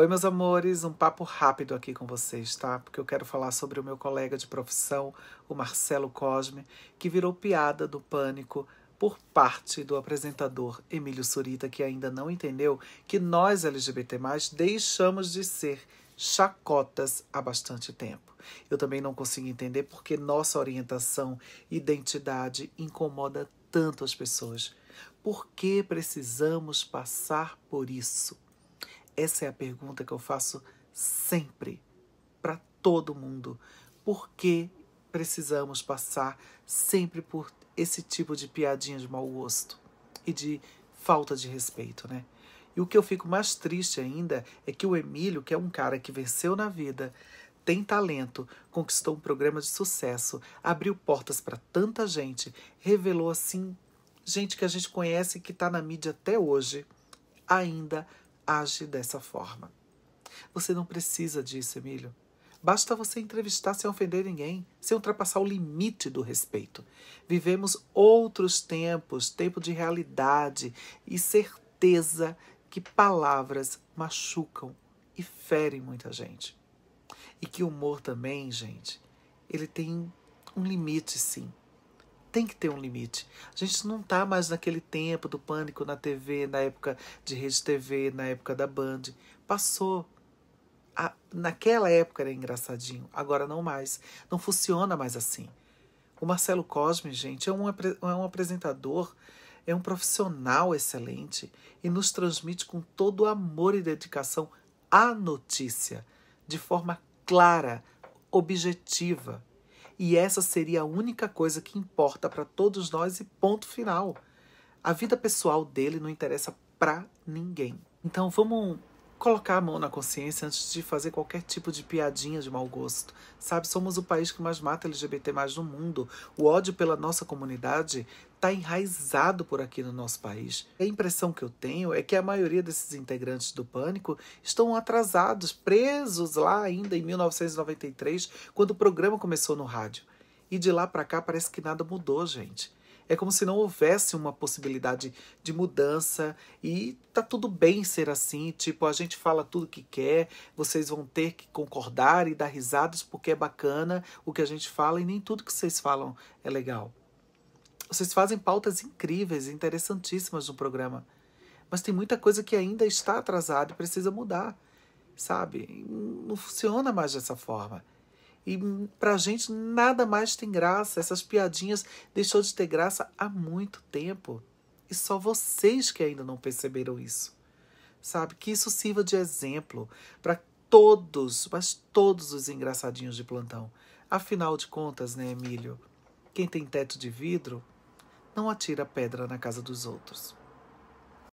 Oi, meus amores, um papo rápido aqui com vocês, tá? Porque eu quero falar sobre o meu colega de profissão, o Marcelo Cosme, que virou piada do pânico por parte do apresentador Emílio Surita, que ainda não entendeu que nós LGBT+, deixamos de ser chacotas há bastante tempo. Eu também não consigo entender porque nossa orientação, identidade incomoda tanto as pessoas. Por que precisamos passar por isso? Essa é a pergunta que eu faço sempre para todo mundo. Por que precisamos passar sempre por esse tipo de piadinha de mau gosto e de falta de respeito, né? E o que eu fico mais triste ainda é que o Emílio, que é um cara que venceu na vida, tem talento, conquistou um programa de sucesso, abriu portas para tanta gente, revelou assim gente que a gente conhece que está na mídia até hoje, ainda age dessa forma. Você não precisa disso, Emílio. Basta você entrevistar sem ofender ninguém, sem ultrapassar o limite do respeito. Vivemos outros tempos, tempo de realidade e certeza que palavras machucam e ferem muita gente. E que o humor também, gente, ele tem um limite, sim tem que ter um limite. A gente não está mais naquele tempo do pânico na TV, na época de rede TV, na época da Band. Passou. A, naquela época era engraçadinho, agora não mais. Não funciona mais assim. O Marcelo Cosme, gente, é um, é um apresentador, é um profissional excelente e nos transmite com todo amor e dedicação a notícia, de forma clara, objetiva. E essa seria a única coisa que importa para todos nós e ponto final. A vida pessoal dele não interessa para ninguém. Então vamos colocar a mão na consciência antes de fazer qualquer tipo de piadinha de mau gosto. Sabe, somos o país que mais mata LGBT mais no mundo. O ódio pela nossa comunidade está enraizado por aqui no nosso país. A impressão que eu tenho é que a maioria desses integrantes do pânico estão atrasados, presos lá ainda em 1993, quando o programa começou no rádio. E de lá para cá parece que nada mudou, gente. É como se não houvesse uma possibilidade de mudança e tá tudo bem ser assim, tipo, a gente fala tudo que quer, vocês vão ter que concordar e dar risadas porque é bacana o que a gente fala e nem tudo que vocês falam é legal. Vocês fazem pautas incríveis, interessantíssimas no programa, mas tem muita coisa que ainda está atrasada e precisa mudar, sabe? Não funciona mais dessa forma. E pra gente nada mais tem graça. Essas piadinhas deixou de ter graça há muito tempo. E só vocês que ainda não perceberam isso. Sabe? Que isso sirva de exemplo para todos, mas todos os engraçadinhos de plantão. Afinal de contas, né, Emílio? Quem tem teto de vidro não atira pedra na casa dos outros.